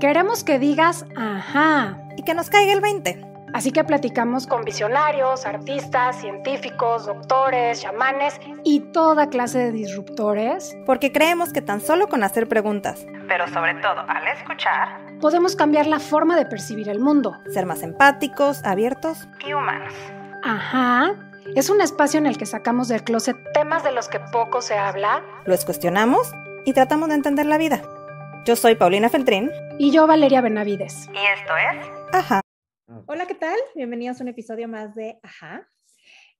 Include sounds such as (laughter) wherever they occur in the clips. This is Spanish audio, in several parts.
Queremos que digas, ajá. Y que nos caiga el 20. Así que platicamos con visionarios, artistas, científicos, doctores, chamanes y toda clase de disruptores. Porque creemos que tan solo con hacer preguntas, pero sobre todo al escuchar, podemos cambiar la forma de percibir el mundo. Ser más empáticos, abiertos y humanos. Ajá. Es un espacio en el que sacamos del closet temas de los que poco se habla. Los cuestionamos y tratamos de entender la vida. Yo soy Paulina Feltrín. Y yo, Valeria Benavides. Y esto es Ajá. Hola, ¿qué tal? Bienvenidos a un episodio más de Ajá.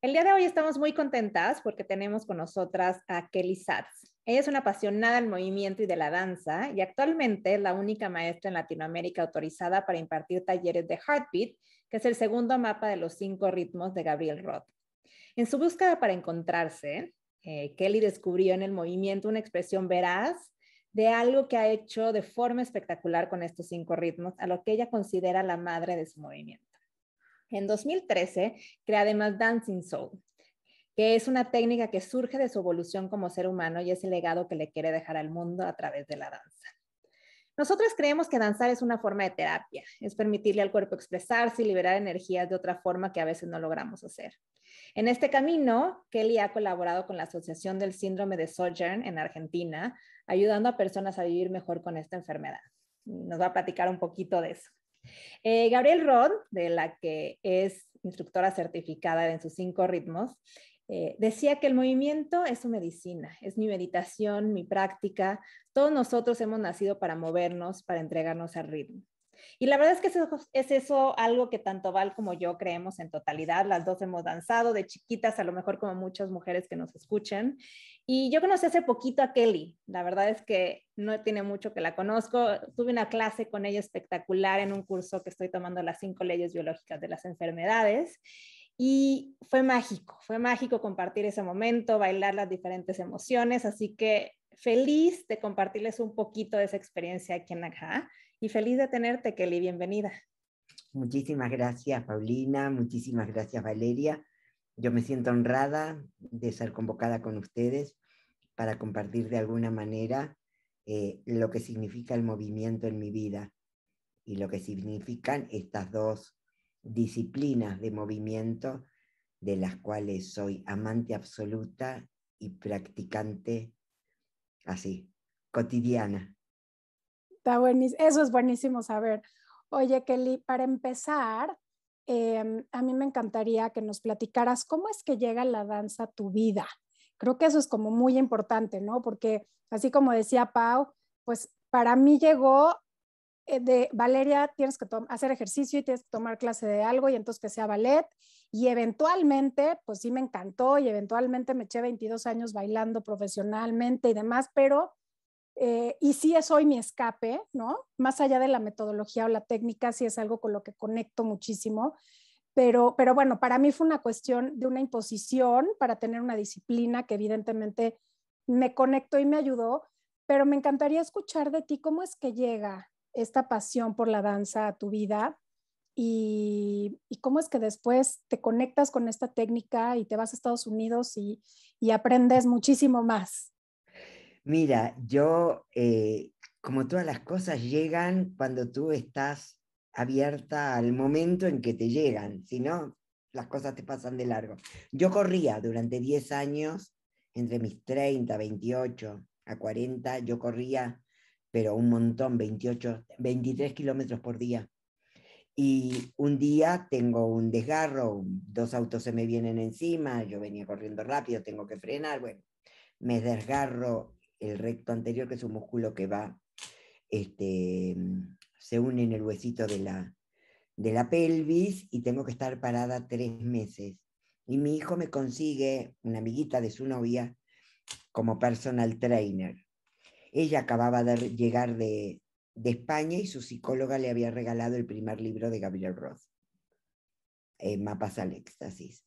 El día de hoy estamos muy contentas porque tenemos con nosotras a Kelly Satz. Ella es una apasionada del movimiento y de la danza y actualmente es la única maestra en Latinoamérica autorizada para impartir talleres de Heartbeat, que es el segundo mapa de los cinco ritmos de Gabriel Roth. En su búsqueda para encontrarse, eh, Kelly descubrió en el movimiento una expresión veraz, de algo que ha hecho de forma espectacular con estos cinco ritmos, a lo que ella considera la madre de su movimiento. En 2013 crea además Dancing Soul, que es una técnica que surge de su evolución como ser humano y es el legado que le quiere dejar al mundo a través de la danza. Nosotros creemos que danzar es una forma de terapia, es permitirle al cuerpo expresarse y liberar energías de otra forma que a veces no logramos hacer. En este camino, Kelly ha colaborado con la Asociación del Síndrome de Sojourn en Argentina, ayudando a personas a vivir mejor con esta enfermedad. Nos va a platicar un poquito de eso. Eh, Gabriel Rod, de la que es instructora certificada en sus cinco ritmos, eh, decía que el movimiento es su medicina, es mi meditación, mi práctica. Todos nosotros hemos nacido para movernos, para entregarnos al ritmo. Y la verdad es que es eso algo que tanto Val como yo creemos en totalidad. Las dos hemos danzado de chiquitas, a lo mejor como muchas mujeres que nos escuchan. Y yo conocí hace poquito a Kelly. La verdad es que no tiene mucho que la conozco. Tuve una clase con ella espectacular en un curso que estoy tomando las cinco leyes biológicas de las enfermedades. Y fue mágico, fue mágico compartir ese momento, bailar las diferentes emociones, así que feliz de compartirles un poquito de esa experiencia aquí en Ajá y feliz de tenerte, Kelly, bienvenida. Muchísimas gracias, Paulina, muchísimas gracias, Valeria. Yo me siento honrada de ser convocada con ustedes para compartir de alguna manera eh, lo que significa el movimiento en mi vida y lo que significan estas dos disciplinas de movimiento de las cuales soy amante absoluta y practicante así, cotidiana. Está buenísimo, eso es buenísimo saber. Oye, Kelly, para empezar, em, a mí me encantaría que nos platicaras cómo es que llega la danza a tu vida. Creo que eso es como muy importante, ¿no? Porque así como decía Pau, pues para mí llegó eh, de Valeria, tienes que hacer ejercicio y tienes que tomar clase de algo y entonces que sea ballet. Y eventualmente, pues sí me encantó y eventualmente me eché 22 años bailando profesionalmente y demás, pero, eh, y sí es hoy mi escape, ¿no? Más allá de la metodología o la técnica, sí es algo con lo que conecto muchísimo. Pero, pero bueno, para mí fue una cuestión de una imposición para tener una disciplina que evidentemente me conectó y me ayudó, pero me encantaría escuchar de ti cómo es que llega esta pasión por la danza a tu vida y, y, cómo es que después te conectas con esta técnica y te vas a Estados Unidos y, y aprendes muchísimo más. Mira, yo, eh, como todas las cosas, llegan cuando tú estás abierta al momento en que te llegan, si no, las cosas te pasan de largo. Yo corría durante 10 años, entre mis 30, 28 a 40, yo corría pero un montón, 28, 23 kilómetros por día. Y un día tengo un desgarro, dos autos se me vienen encima, yo venía corriendo rápido, tengo que frenar, bueno, me desgarro el recto anterior, que es un músculo que va, este, se une en el huesito de la, de la pelvis y tengo que estar parada tres meses. Y mi hijo me consigue una amiguita de su novia como personal trainer. Ella acababa de llegar de, España y su psicóloga le había regalado el primer libro de Gabriel Roth, eh, Mapas al Éxtasis.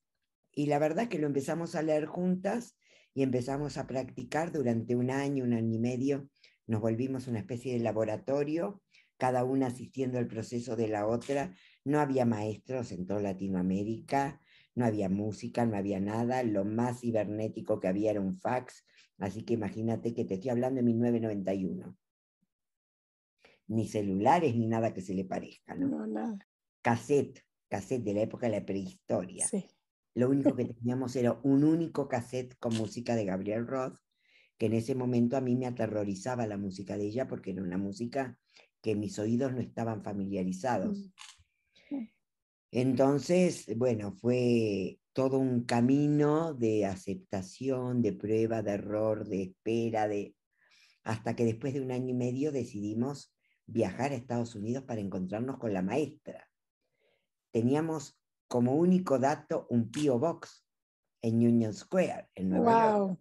Y la verdad es que lo empezamos a leer juntas y empezamos a practicar durante un año, un año y medio. Nos volvimos una especie de laboratorio, cada una asistiendo al proceso de la otra. No había maestros en toda Latinoamérica, no había música, no había nada. Lo más cibernético que había era un fax Así que imagínate que te estoy hablando de 1991. Ni celulares ni nada que se le parezca, ¿no? No, nada. Cassette, cassette de la época de la prehistoria. Sí. Lo único que (laughs) teníamos era un único cassette con música de Gabriel Roth, que en ese momento a mí me aterrorizaba la música de ella porque era una música que mis oídos no estaban familiarizados. Mm. Mm. Entonces, bueno, fue todo un camino de aceptación, de prueba, de error, de espera, de hasta que después de un año y medio decidimos viajar a Estados Unidos para encontrarnos con la maestra. Teníamos como único dato un P.O. Box en Union Square, en Nueva York.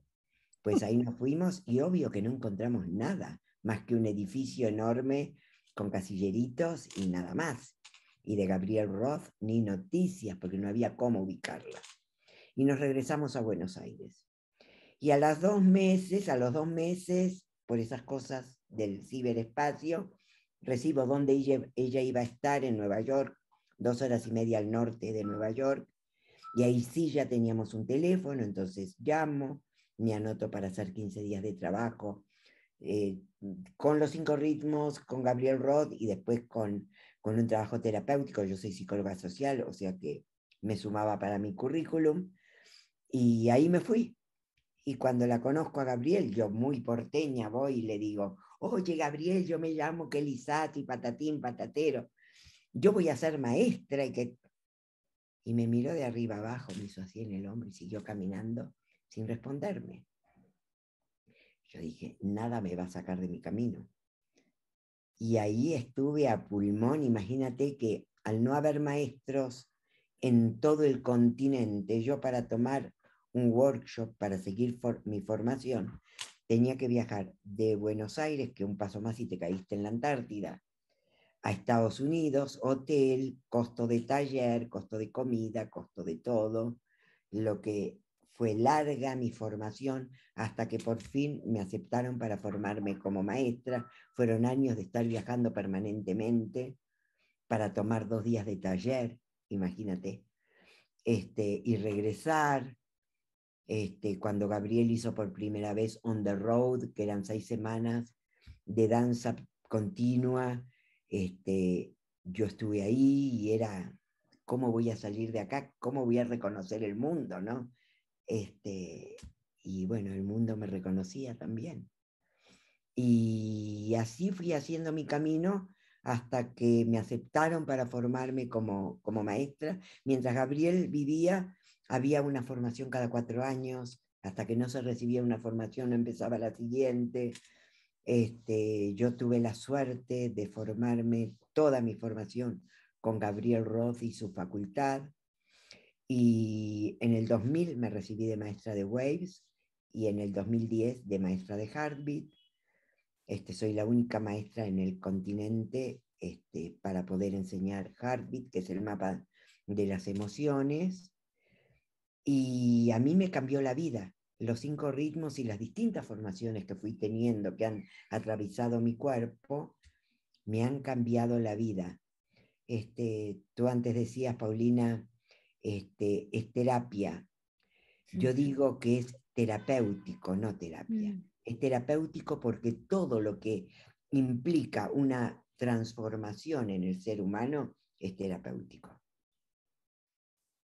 Pues (laughs) ahí nos fuimos y obvio que no encontramos nada, más que un edificio enorme con casilleritos y nada más y de Gabriel Roth ni noticias porque no había cómo ubicarla. Y nos regresamos a Buenos Aires. Y a las dos meses, a los dos meses, por esas cosas del ciberespacio, recibo dónde ella, iba a estar en Nueva York, dos horas y media al norte de Nueva York. Y ahí sí ya teníamos un teléfono, entonces llamo, me anoto para hacer 15 días de trabajo eh, con los cinco ritmos, con Gabriel Roth y después con con un trabajo terapéutico, yo soy psicóloga social, o sea que me sumaba para mi currículum, y ahí me fui. Y cuando la conozco a Gabriel, yo muy porteña voy y le digo, oye Gabriel, yo me llamo Kelisati, patatín, patatero, yo voy a ser maestra y que... Y me miró de arriba abajo, me hizo así en el hombro y siguió caminando sin responderme. Yo dije, nada me va a sacar de mi camino. Y ahí estuve a pulmón, imagínate que al no haber maestros en todo el continente, yo para tomar un workshop, para seguir mi formación, tenía que viajar de Buenos Aires, que un paso más y te caíste en la Antártida, a Estados Unidos, hotel, costo de taller, costo de comida, costo de todo, lo que fue larga mi formación hasta que por fin me aceptaron para formarme como maestra. Fueron años de estar viajando permanentemente para tomar dos días de taller, imagínate, este, y regresar. Este, cuando Gabriel hizo por primera vez On the Road, que eran seis semanas de danza continua, este, yo estuve ahí y era, ¿cómo voy a salir de acá? ¿Cómo voy a reconocer el mundo? ¿no? Este, y bueno, el mundo me reconocía también. Y así fui haciendo mi camino hasta que me aceptaron para formarme como, maestra. Mientras Gabriel vivía, había una formación cada cuatro años, hasta que no se recibía una formación no empezaba la siguiente. Este, yo tuve la suerte de formarme toda mi formación con Gabriel Roth y su facultad. Y en el 2000 me recibí de maestra de Waves y en el 2010 de maestra de Heartbeat. Este, soy la única maestra en el continente este, para poder enseñar Heartbeat, que es el mapa de las emociones. Y a mí me cambió la vida, los cinco ritmos y las distintas formaciones que fui teniendo, que han atravesado mi cuerpo, me han cambiado la vida. Este, tú antes decías, Paulina, este, es terapia. Yo digo que es terapéutico, no terapia. Mm. Es terapéutico porque todo lo que implica una transformación en el ser humano es terapéutico.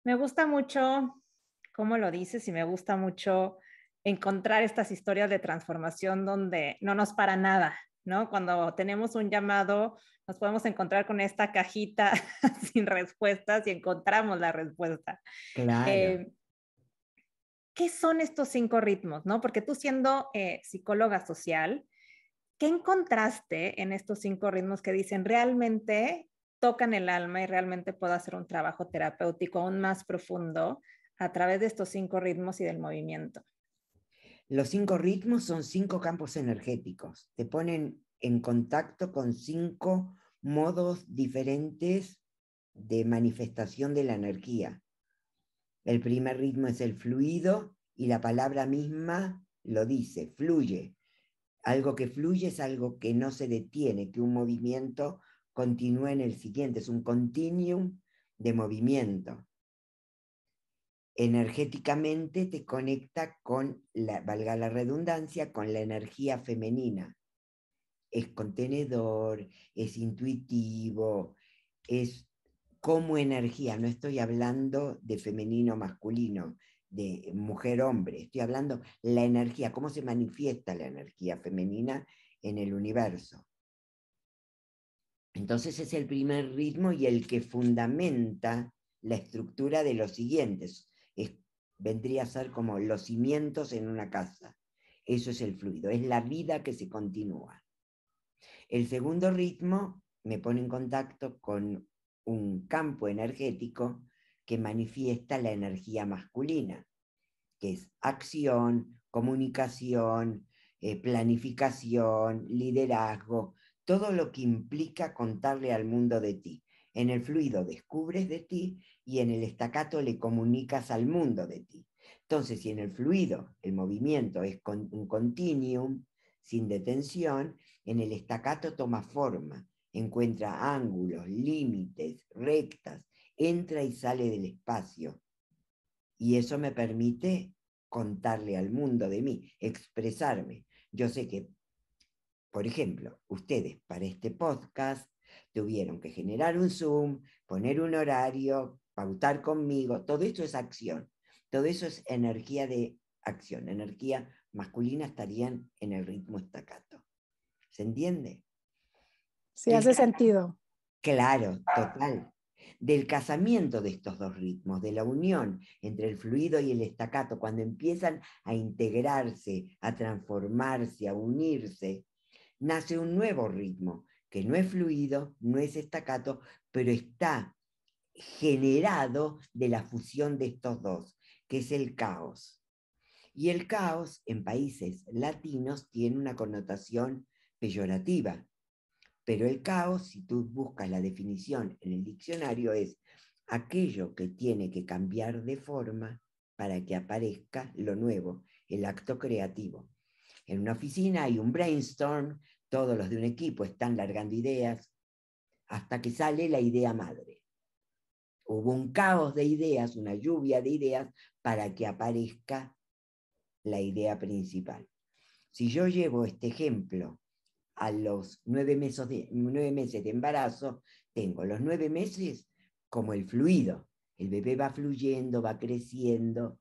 Me gusta mucho cómo lo dices y me gusta mucho encontrar estas historias de transformación donde no nos para nada, ¿no? Cuando tenemos un llamado, nos podemos encontrar con esta cajita (laughs) sin respuestas y encontramos la respuesta. Claro. Eh, ¿Qué son estos cinco ritmos, Porque tú siendo eh, psicóloga social, ¿qué encontraste en estos cinco ritmos que dicen realmente tocan el alma y realmente puedo hacer un trabajo terapéutico aún más profundo a través de estos cinco ritmos y del movimiento? Los cinco ritmos son cinco campos energéticos. Te ponen en contacto con cinco modos diferentes de manifestación de la energía. El primer ritmo es el fluido y la palabra misma lo dice, fluye. Algo que fluye es algo que no se detiene, que un movimiento continúa en el siguiente, es un continuum de movimiento energéticamente te conecta con, la, valga la redundancia, con la energía femenina. Es contenedor, es intuitivo, es como energía. No estoy hablando de femenino masculino, de mujer-hombre. Estoy hablando la energía, cómo se manifiesta la energía femenina en el universo. Entonces es el primer ritmo y el que fundamenta la estructura de los siguientes vendría a ser como los cimientos en una casa. Eso es el fluido, es la vida que se continúa. El segundo ritmo me pone en contacto con un campo energético que manifiesta la energía masculina, que es acción, comunicación, eh, planificación, liderazgo, todo lo que implica contarle al mundo de ti. En el fluido descubres de ti y en el estacato le comunicas al mundo de ti. Entonces, si en el fluido el movimiento es con, un continuum, sin detención, en el estacato toma forma, encuentra ángulos, límites, rectas, entra y sale del espacio. Y eso me permite contarle al mundo de mí, expresarme. Yo sé que, por ejemplo, ustedes para este podcast tuvieron que generar un Zoom, poner un horario, pautar conmigo, todo eso es acción, todo eso es energía de acción, energía masculina estarían en el ritmo estacato. ¿Se entiende? Sí, hace sentido. Claro, total. Del casamiento de estos dos ritmos, de la unión entre el fluido y el estacato, cuando empiezan a integrarse, a transformarse, a unirse, nace un nuevo ritmo que no es fluido, no es estacato, pero está generado de la fusión de estos dos, que es el caos. Y el caos en países latinos tiene una connotación peyorativa, pero el caos, si tú buscas la definición en el diccionario, es aquello que tiene que cambiar de forma para que aparezca lo nuevo, el acto creativo. En una oficina hay un brainstorm, todos los de un equipo están largando ideas hasta que sale la idea madre Hubo un caos de ideas, una lluvia de ideas para que aparezca la idea principal. Si yo llevo este ejemplo a los nueve meses de, meses de embarazo, tengo los nueve meses como el fluido. El bebé va fluyendo, va creciendo,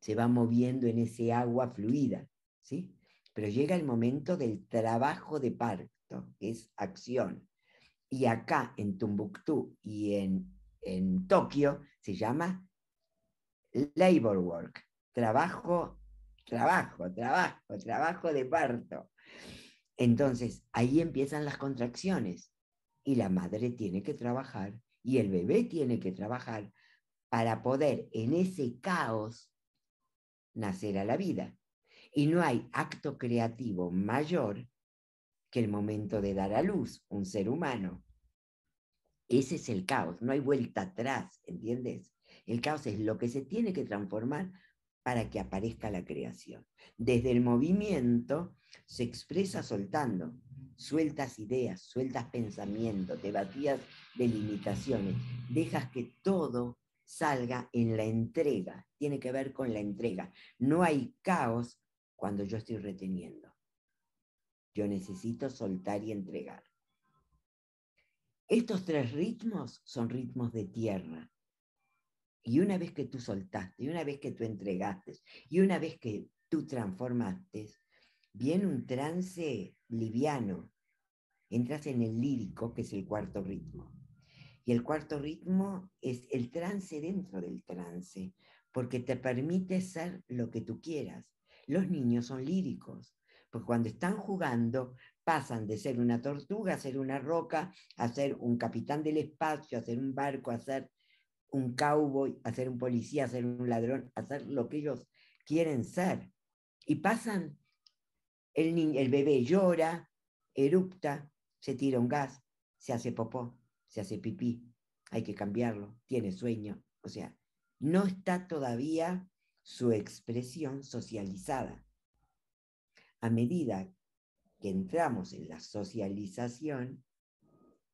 se va moviendo en ese agua fluida, ¿sí? Pero llega el momento del trabajo de parto, que es acción. Y acá en Tumbuctú y en en Tokio se llama labor work, trabajo, trabajo, trabajo, trabajo de parto. Entonces, ahí empiezan las contracciones y la madre tiene que trabajar y el bebé tiene que trabajar para poder en ese caos nacer a la vida. Y no hay acto creativo mayor que el momento de dar a luz un ser humano. Ese es el caos, no hay vuelta atrás, ¿entiendes? El caos es lo que se tiene que transformar para que aparezca la creación. Desde el movimiento se expresa soltando, sueltas ideas, sueltas pensamientos, te delimitaciones, de limitaciones, dejas que todo salga en la entrega, tiene que ver con la entrega. No hay caos cuando yo estoy reteniendo. Yo necesito soltar y entregar. Estos tres ritmos son ritmos de tierra. Y una vez que tú soltaste, y una vez que tú entregaste, y una vez que tú transformaste, viene un trance liviano. Entras en el lírico, que es el cuarto ritmo. Y el cuarto ritmo es el trance dentro del trance, porque te permite ser lo que tú quieras. Los niños son líricos, porque cuando están jugando pasan de ser una tortuga a ser una roca, a ser un capitán del espacio, a ser un barco, a ser un cowboy, a ser un policía, a ser un ladrón, a ser lo que ellos quieren ser. Y pasan, el, bebé llora, erupta, se tira un gas, se hace popó, se hace pipí, hay que cambiarlo, tiene sueño, o sea, no está todavía su expresión socializada. A medida que entramos en la socialización,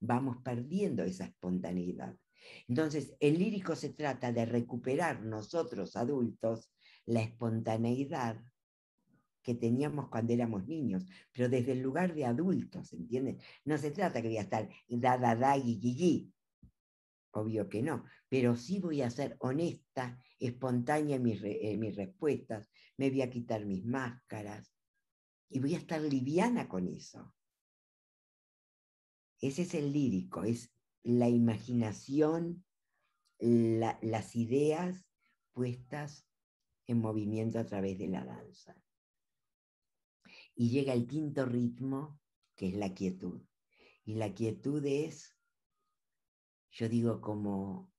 vamos perdiendo esa espontaneidad. Entonces, el lírico se trata de recuperar nosotros adultos la espontaneidad que teníamos cuando éramos niños, pero desde el lugar de adultos, ¿entienden? No se trata que voy a estar da, da, da, Obvio que no, pero sí voy a ser honesta, espontánea mis, en mis respuestas, me voy a quitar mis máscaras, y voy a estar liviana con eso. Ese es el lírico, es la imaginación, las ideas puestas en movimiento a través de la danza. Y llega el quinto ritmo, que es la quietud. Y la quietud es, yo digo, como,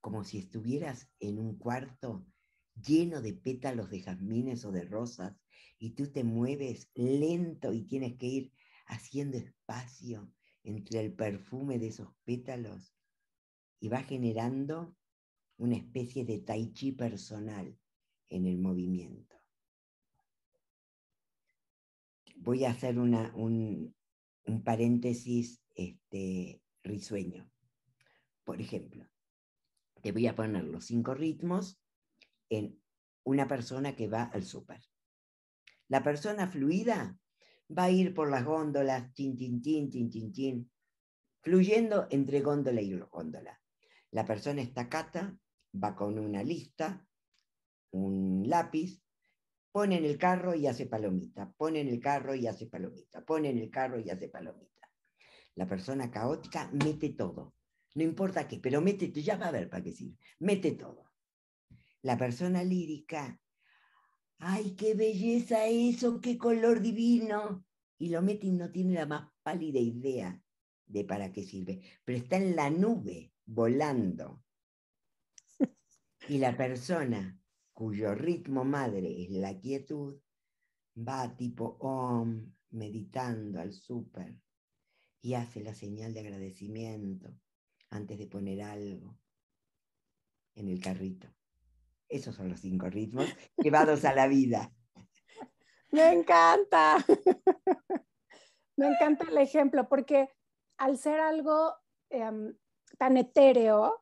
como si estuvieras en un cuarto lleno de pétalos de jazmines o de rosas, y tú te mueves lento y tienes que ir haciendo espacio entre el perfume de esos pétalos y va generando una especie de tai chi personal en el movimiento. Voy a hacer un, paréntesis este, risueño. Por ejemplo, te voy a poner los cinco ritmos en una persona que va al súper. La persona fluida va a ir por las góndolas, tin, tin, tin, tin, tin, fluyendo entre góndola y góndola. La persona estacata va con una lista, un lápiz, pone en el carro y hace palomita, pone en el carro y hace palomita, pone en el carro y hace palomita. La persona caótica mete todo, no importa qué, pero mete ya va a ver para qué sirve, mete todo la persona lírica, ¡ay, qué belleza eso, qué color divino! Y lo mete no tiene la más pálida idea de para qué sirve, pero está en la nube, volando. (laughs) Y la persona cuyo ritmo madre es la quietud, va tipo om, meditando al súper, y hace la señal de agradecimiento antes de poner algo en el carrito. Esos son los cinco ritmos llevados a la vida. (laughs) Me encanta. (laughs) Me encanta el ejemplo porque al ser algo em, tan etéreo,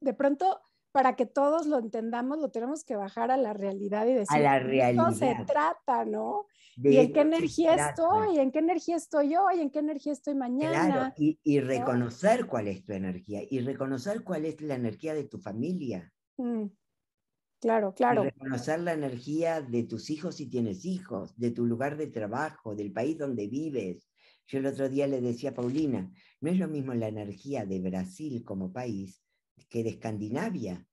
de pronto para que todos lo entendamos lo tenemos que bajar a la realidad y decir, a la se trata, ¿no? ¿Y en qué energía estoy? ¿En qué energía estoy hoy? ¿En qué energía estoy mañana? Claro, y, reconocer cuál es tu energía y reconocer cuál es la energía de tu familia. Mm. Claro, claro. reconocer la energía de tus hijos si tienes hijos, de tu lugar de trabajo, del país donde vives. Yo el otro día le decía a Paulina, no es lo mismo la energía de Brasil como país que de Escandinavia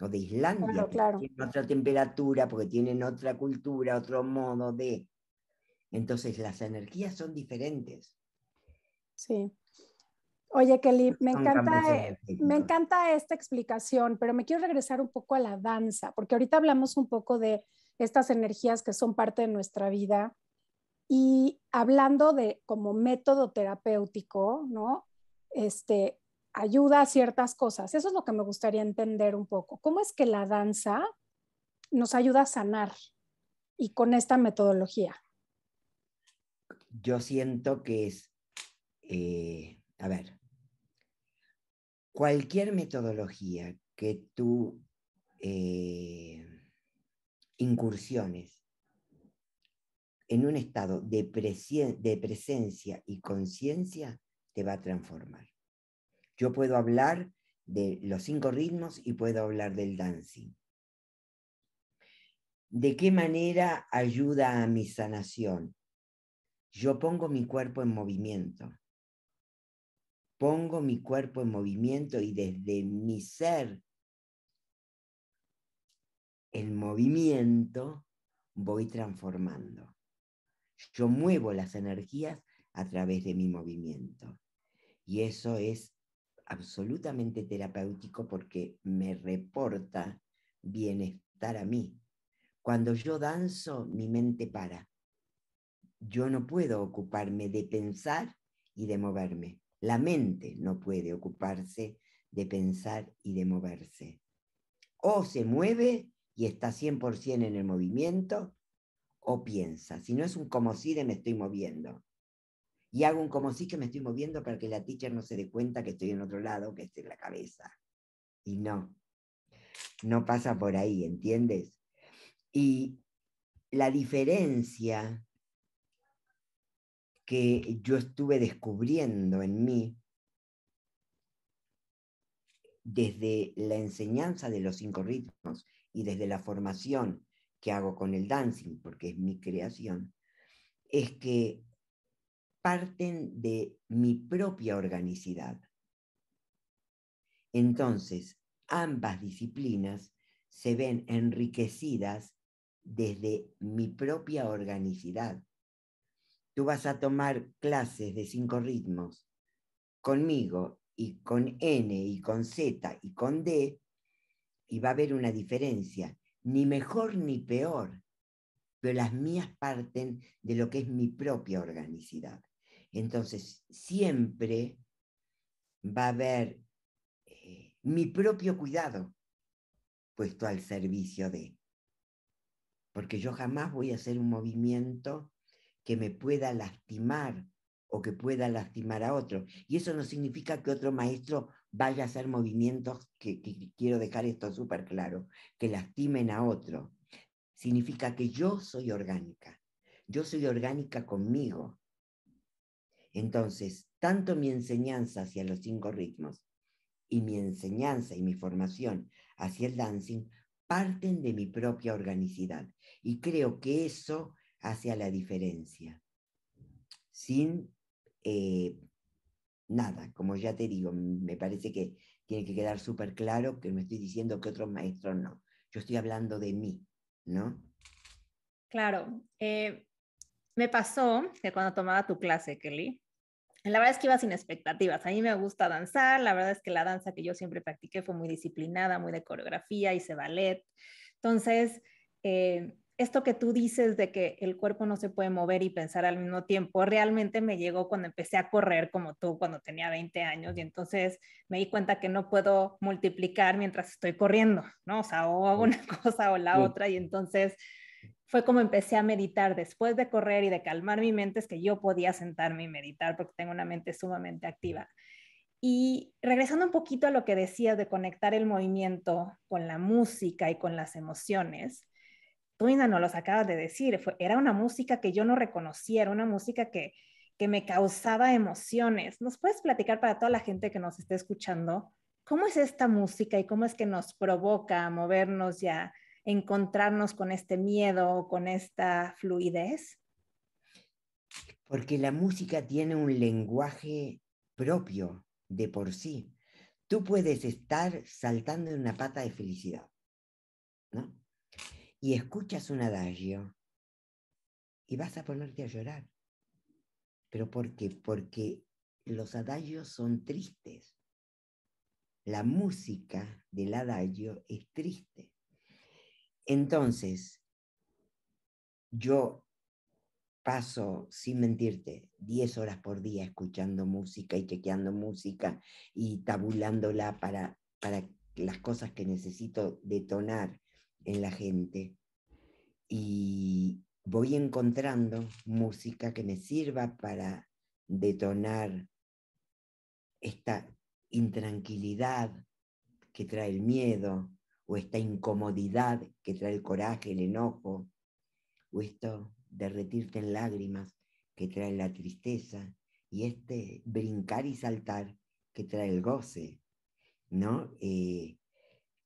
o de Islandia, claro, claro. tienen otra temperatura, porque tienen otra cultura, otro modo de... Entonces las energías son diferentes. Sí. Oye, Kelly, me encanta, eh, me encanta esta explicación, pero me quiero regresar un poco a la danza, porque ahorita hablamos un poco de estas energías que son parte de nuestra vida y hablando de como método terapéutico, ¿no? Este, ayuda a ciertas cosas. Eso es lo que me gustaría entender un poco. ¿Cómo es que la danza nos ayuda a sanar y con esta metodología? Yo siento que es, eh, a ver, cualquier metodología que tú eh, incursiones en un estado de presencia y conciencia te va a transformar. Yo puedo hablar de los cinco ritmos y puedo hablar del dancing. ¿De qué manera ayuda a mi sanación? Yo pongo mi cuerpo en movimiento pongo mi cuerpo en movimiento y desde mi ser, el movimiento, voy transformando. Yo muevo las energías a través de mi movimiento. Y eso es absolutamente terapéutico porque me reporta bienestar a mí. Cuando yo danzo, mi mente para. Yo no puedo ocuparme de pensar y de moverme. La mente no puede ocuparse de pensar y de moverse. O se mueve y está 100% en el movimiento, o piensa. Si no es un como si de me estoy moviendo. Y hago un como si que me estoy moviendo para que la teacher no se dé cuenta que estoy en otro lado, que estoy en la cabeza. Y no, no pasa por ahí, ¿entiendes? Y la diferencia que yo estuve descubriendo en mí desde la enseñanza de los cinco ritmos y desde la formación que hago con el dancing, porque es mi creación, es que parten de mi propia organicidad. Entonces, ambas disciplinas se ven enriquecidas desde mi propia organicidad, tú vas a tomar clases de cinco ritmos conmigo y con N y con Z y con D, y va a haber una diferencia, ni mejor ni peor, pero las mías parten de lo que es mi propia organicidad. Entonces, siempre va a haber eh, mi propio cuidado puesto al servicio de, porque yo jamás voy a hacer un movimiento que me pueda lastimar o que pueda lastimar a otro. Y eso no significa que otro maestro vaya a hacer movimientos, que, quiero dejar esto súper claro, que lastimen a otro. Significa que yo soy orgánica, yo soy orgánica conmigo. Entonces, tanto mi enseñanza hacia los cinco ritmos y mi enseñanza y mi formación hacia el dancing parten de mi propia organicidad. Y creo que eso hacia la diferencia, sin eh, nada, como ya te digo, me parece que tiene que quedar súper claro que no estoy diciendo que otros maestros no, yo estoy hablando de mí, ¿no? Claro, eh, me pasó que cuando tomaba tu clase, Kelly, la verdad es que iba sin expectativas. A mí me gusta danzar, la verdad es que la danza que yo siempre practiqué fue muy disciplinada, muy de coreografía, hice ballet. Entonces, eh, esto que tú dices de que el cuerpo no se puede mover y pensar al mismo tiempo, realmente me llegó cuando empecé a correr como tú cuando tenía 20 años y entonces me di cuenta que no puedo multiplicar mientras estoy corriendo, ¿no? O sea, o hago una (laughs) cosa o la otra y entonces fue como empecé a meditar después de correr y de calmar mi mente, es que yo podía sentarme y meditar porque tengo una mente sumamente activa. Y regresando un poquito a lo que decías de conectar el movimiento con la música y con las emociones, tú Ina, no los acabas de decir, era una música que yo no reconocía, era una música que, que me causaba emociones. ¿Nos puedes platicar para toda la gente que nos esté escuchando cómo es esta música y cómo es que nos provoca a movernos y a encontrarnos con este miedo, con esta fluidez? Porque la música tiene un lenguaje propio de por sí. Tú puedes estar saltando en una pata de felicidad y escuchas un adagio y vas a ponerte a llorar. ¿Pero por qué? Porque los adagios son tristes. La música del adagio es triste. Entonces, yo paso, sin mentirte, 10 horas por día escuchando música y chequeando música y tabulándola para, para las cosas que necesito detonar en la gente y voy encontrando música que me sirva para detonar esta intranquilidad que trae el miedo o esta incomodidad que trae el coraje, el enojo o esto derretirte en lágrimas que trae la tristeza y este brincar y saltar que trae el goce, ¿no? Eh,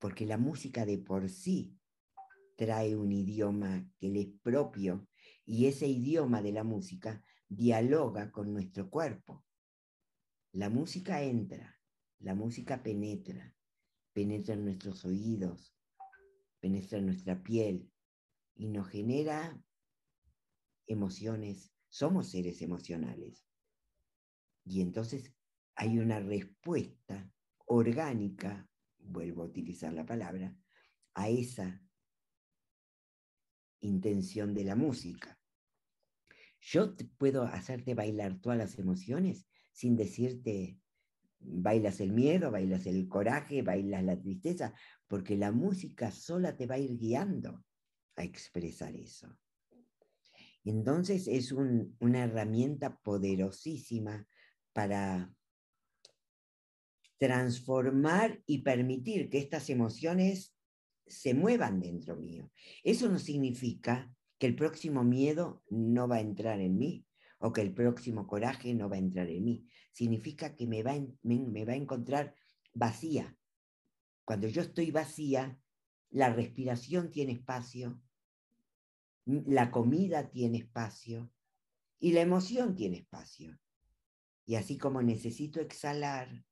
porque la música de por sí trae un idioma que le es propio y ese idioma de la música dialoga con nuestro cuerpo. La música entra, la música penetra, penetra en nuestros oídos, penetra en nuestra piel y nos genera emociones. Somos seres emocionales. Y entonces hay una respuesta orgánica, vuelvo a utilizar la palabra, a esa intención de la música. Yo puedo hacerte bailar todas las emociones sin decirte, bailas el miedo, bailas el coraje, bailas la tristeza, porque la música sola te va a ir guiando a expresar eso. Entonces es una herramienta poderosísima para transformar y permitir que estas emociones se muevan dentro mío. Eso no significa que el próximo miedo no va a entrar en mí o que el próximo coraje no va a entrar en mí. Significa que me va, va a encontrar vacía. Cuando yo estoy vacía, la respiración tiene espacio, la comida tiene espacio y la emoción tiene espacio. Y así como necesito exhalar,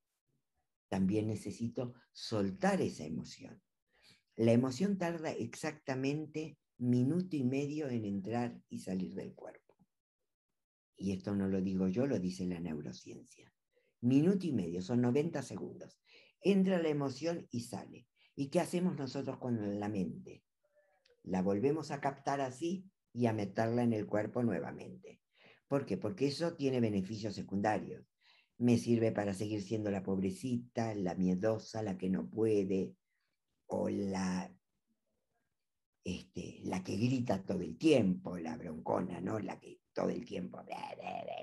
también necesito soltar esa emoción. La emoción tarda exactamente minuto y medio en entrar y salir del cuerpo. Y esto no lo digo yo, lo dice la neurociencia. Minuto y medio, son 90 segundos. Entra la emoción y sale. ¿Y qué hacemos nosotros con la mente? La volvemos a captar así y a meterla en el cuerpo nuevamente. ¿Por qué? Porque eso tiene beneficios secundarios. Me sirve para seguir siendo la pobrecita, la miedosa, la que no puede, o la, este, la que grita todo el tiempo, la broncona, ¿no? La que todo el tiempo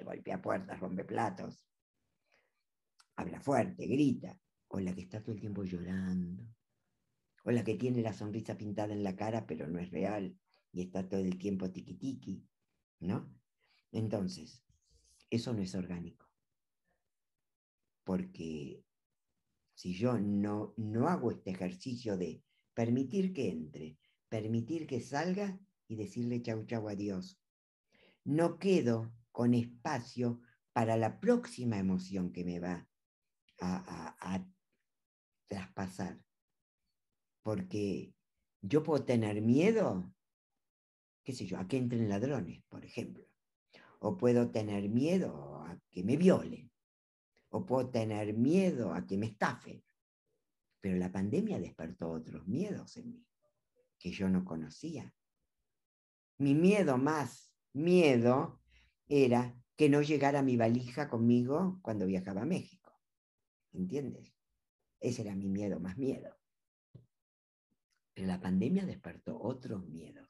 golpea puertas, rompe platos, habla fuerte, grita, o la que está todo el tiempo llorando, o la que tiene la sonrisa pintada en la cara pero no es real y está todo el tiempo tiki ¿no? Entonces, eso no es orgánico, porque si yo no, no hago este ejercicio de permitir que entre, permitir que salga y decirle chau chau a Dios, no quedo con espacio para la próxima emoción que me va a, a traspasar. Porque yo puedo tener miedo, qué sé yo, a que entren ladrones, por ejemplo. O puedo tener miedo a que me violen o puedo tener miedo a que me estafen. Pero la pandemia despertó otros miedos en mí que yo no conocía. Mi miedo más miedo era que no llegara mi valija conmigo cuando viajaba a México. ¿Entiendes? Ese era mi miedo más miedo. Pero la pandemia despertó otros miedos.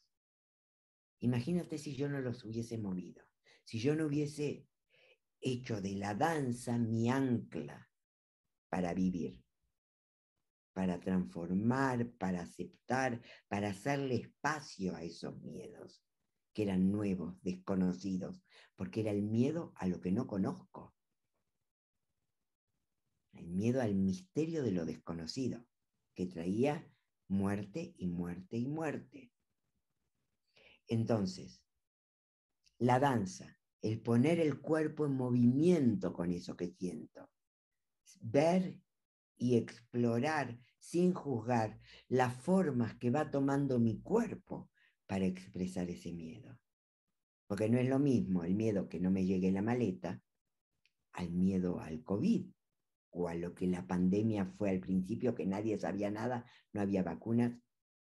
Imagínate si yo no los hubiese movido, si yo no hubiese hecho de la danza mi ancla para vivir, para transformar, para aceptar, para hacerle espacio a esos miedos que eran nuevos, desconocidos, porque era el miedo a lo que no conozco, el miedo al misterio de lo desconocido, que traía muerte y muerte y muerte. Entonces, la danza el poner el cuerpo en movimiento con eso que siento, ver y explorar sin juzgar las formas que va tomando mi cuerpo para expresar ese miedo. Porque no es lo mismo el miedo que no me llegue la maleta al miedo al COVID o a lo que la pandemia fue al principio, que nadie sabía nada, no había vacunas.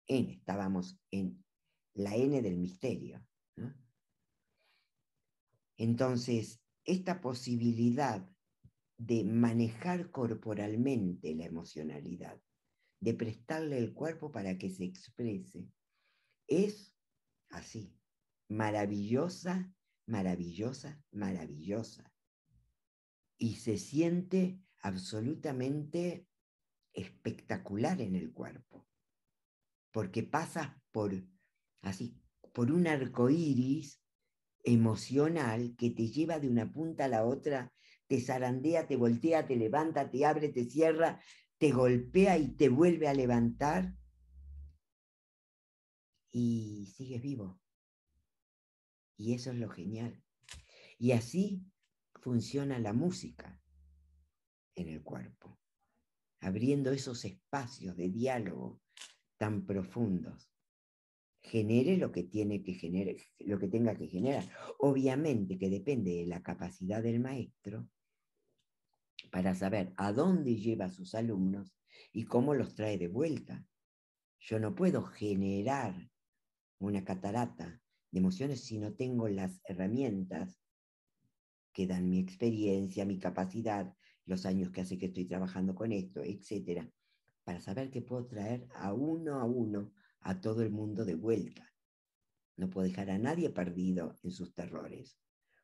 estábamos en la N del misterio. Entonces, esta posibilidad de manejar corporalmente la emocionalidad, de prestarle el cuerpo para que se exprese, es así, maravillosa, maravillosa, maravillosa. Y se siente absolutamente espectacular en el cuerpo, porque pasas por, así, por un arco iris emocional que te lleva de una punta a la otra, te zarandea, te voltea, te levanta, te abre, te cierra, te golpea y te vuelve a levantar y sigues vivo. Y eso es lo genial. Y así funciona la música en el cuerpo, abriendo esos espacios de diálogo tan profundos genere lo que tiene que lo que tenga que generar. Obviamente que depende de la capacidad del maestro para saber a dónde lleva a sus alumnos y cómo los trae de vuelta. Yo no puedo generar una catarata de emociones si no tengo las herramientas que dan mi experiencia, mi capacidad, los años que hace que estoy trabajando con esto, etcétera, para saber que puedo traer a uno a uno a todo el mundo de vuelta. No puedo dejar a nadie perdido en sus terrores,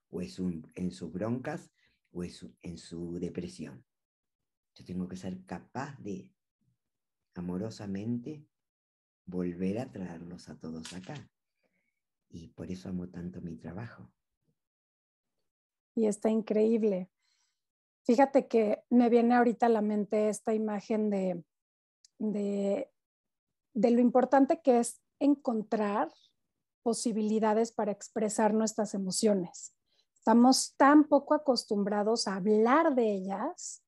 o en, sus broncas, o en su, depresión. Yo tengo que ser capaz de, amorosamente, volver a traerlos a todos acá. Y por eso amo tanto mi trabajo. Y está increíble. Fíjate que me viene ahorita a la mente esta imagen de, de de lo importante que es encontrar posibilidades para expresar nuestras emociones. Estamos tan poco acostumbrados a hablar de ellas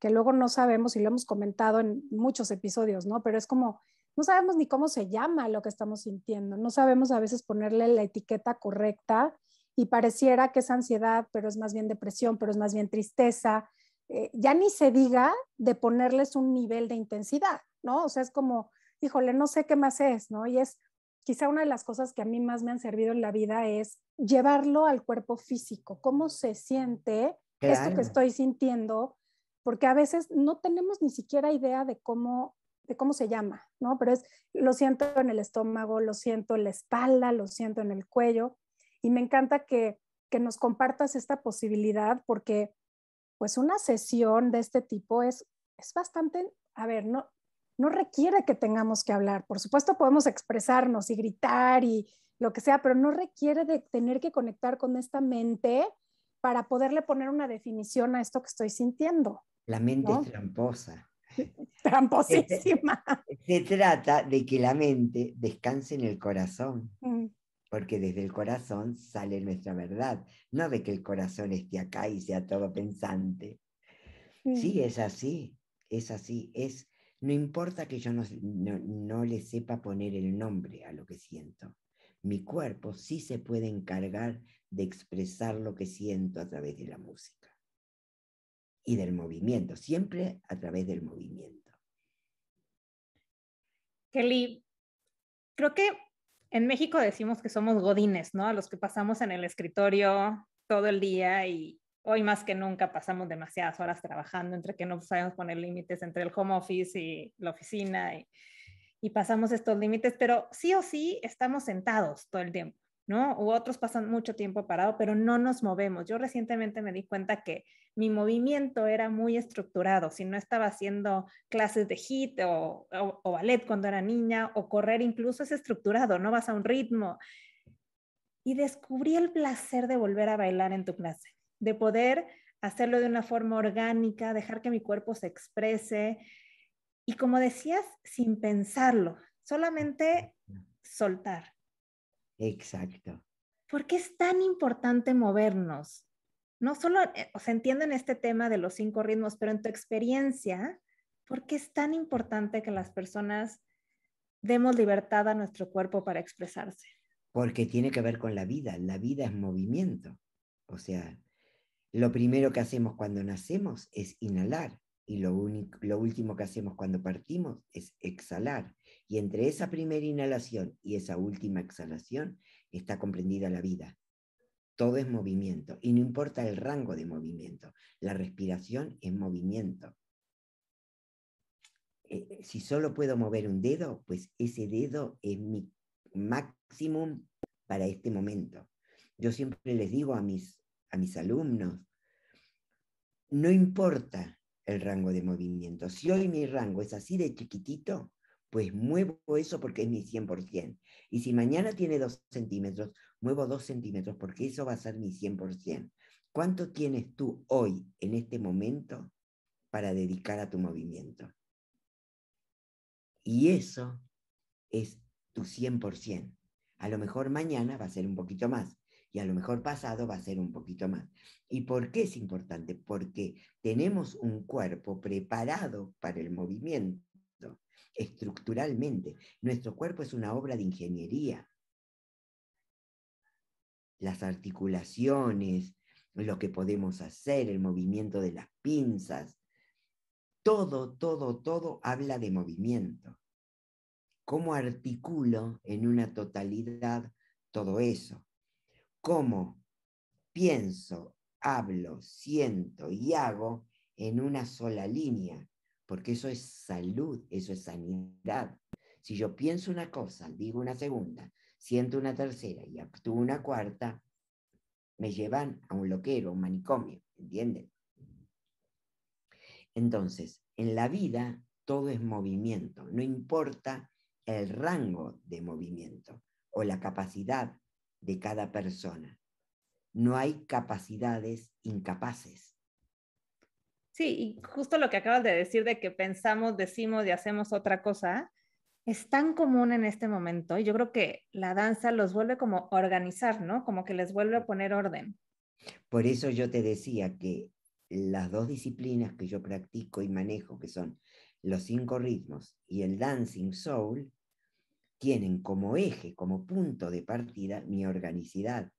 que luego no sabemos, y lo hemos comentado en muchos episodios, ¿no? Pero es como, no sabemos ni cómo se llama lo que estamos sintiendo, no sabemos a veces ponerle la etiqueta correcta y pareciera que es ansiedad, pero es más bien depresión, pero es más bien tristeza. Eh, ya ni se diga de ponerles un nivel de intensidad, ¿no? O sea, es como, híjole, no sé qué más es, ¿no? Y es quizá una de las cosas que a mí más me han servido en la vida es llevarlo al cuerpo físico, cómo se siente esto que estoy sintiendo, porque a veces no tenemos ni siquiera idea de cómo de cómo se llama, ¿no? Pero es lo siento en el estómago, lo siento en la espalda, lo siento en el cuello y me encanta que nos compartas esta posibilidad porque pues una sesión de este tipo es es bastante, a ver, no no requiere que tengamos que hablar. Por supuesto, podemos expresarnos y gritar y lo que sea, pero no requiere de tener que conectar con esta mente para poderle poner una definición a esto que estoy sintiendo. La mente es tramposa. (laughs) Tramposísima. (laughs) Se, trata de que la mente descanse en el corazón, mm. porque desde el corazón sale nuestra verdad, no de que el corazón esté acá y sea todo pensante. Mm. Sí, es así, es así, es no importa que yo no, no, le sepa poner el nombre a lo que siento. Mi cuerpo sí se puede encargar de expresar lo que siento a través de la música y del movimiento, siempre a través del movimiento. Kelly, creo que en México decimos que somos godines, ¿no? A los que pasamos en el escritorio todo el día y, hoy más que nunca pasamos demasiadas horas trabajando, entre que no sabemos poner límites entre el home office y la oficina, y, pasamos estos límites, pero sí o sí estamos sentados todo el tiempo. ¿no? U otros pasan mucho tiempo parado, pero no nos movemos. Yo recientemente me di cuenta que mi movimiento era muy estructurado. Si no estaba haciendo clases de hit o, ballet cuando era niña, o correr incluso es estructurado, no vas a un ritmo. Y descubrí el placer de volver a bailar en tu clase de poder hacerlo de una forma orgánica, dejar que mi cuerpo se exprese. Y como decías, sin pensarlo, solamente soltar. Exacto. ¿Por qué es tan importante movernos? No solo, eh, o sea, en este tema de los cinco ritmos, pero en tu experiencia, ¿por qué es tan importante que las personas demos libertad a nuestro cuerpo para expresarse? Porque tiene que ver con la vida. La vida es movimiento. O sea, lo primero que hacemos cuando nacemos es inhalar y lo, lo último que hacemos cuando partimos es exhalar. Y entre esa primera inhalación y esa última exhalación está comprendida la vida. Todo es movimiento y no importa el rango de movimiento. La respiración es movimiento. Eh, eh, si solo puedo mover un dedo, pues ese dedo es mi máximo para este momento. Yo siempre les digo a mis a mis alumnos, no importa el rango de movimiento. Si hoy mi rango es así de chiquitito, pues muevo eso porque es mi 100%. Y si mañana tiene 2 centímetros, muevo 2 centímetros porque eso va a ser mi 100%. ¿Cuánto tienes tú hoy, en este momento, para dedicar a tu movimiento? Y eso es tu 100%. A lo mejor mañana va a ser un poquito más, y a lo mejor pasado va a ser un poquito más. ¿Y por qué es importante? Porque tenemos un cuerpo preparado para el movimiento estructuralmente. Nuestro cuerpo es una obra de ingeniería. Las articulaciones, lo que podemos hacer, el movimiento de las pinzas, todo, todo, todo habla de movimiento. ¿Cómo articulo en una totalidad todo eso? cómo pienso, hablo, siento y hago en una sola línea, porque eso es salud, eso es sanidad. Si yo pienso una cosa, digo una segunda, siento una tercera y actúo una cuarta, me llevan a un loquero, un manicomio, ¿entienden? Entonces, en la vida todo es movimiento, no importa el rango de movimiento o la capacidad de cada persona. No hay capacidades incapaces. Sí, y justo lo que acabas de decir de que pensamos, decimos y hacemos otra cosa, es tan común en este momento y yo creo que la danza los vuelve como organizar, ¿no? Como que les vuelve a poner orden. Por eso yo te decía que las dos disciplinas que yo practico y manejo, que son los cinco ritmos y el dancing soul, tienen como eje, como punto de partida mi organicidad.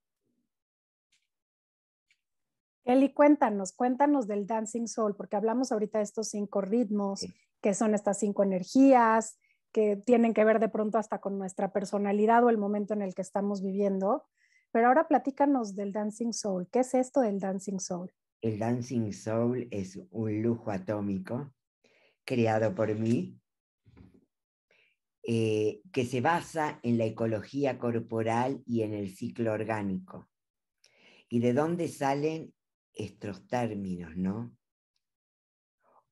Eli, cuéntanos, cuéntanos del Dancing Soul, porque hablamos ahorita de estos cinco ritmos, que son estas cinco energías, que tienen que ver de pronto hasta con nuestra personalidad o el momento en el que estamos viviendo. Pero ahora platícanos del Dancing Soul. ¿Qué es esto del Dancing Soul? El Dancing Soul es un lujo atómico creado por mí eh, que se basa en la ecología corporal y en el ciclo orgánico. ¿Y de dónde salen estos términos, no?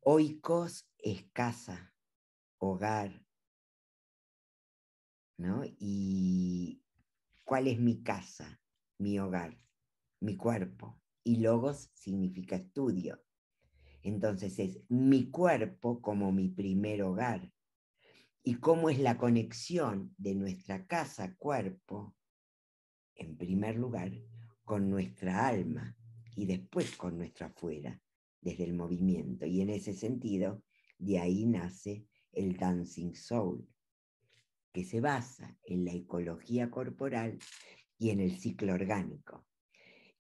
Oikos es casa, hogar, ¿no? Y cuál es mi casa, mi hogar, mi cuerpo. Y logos significa estudio. Entonces es mi cuerpo como mi primer hogar, y cómo es la conexión de nuestra casa-cuerpo, en primer lugar, con nuestra alma y después con nuestra afuera, desde el movimiento. Y en ese sentido, de ahí nace el Dancing Soul, que se basa en la ecología corporal y en el ciclo orgánico.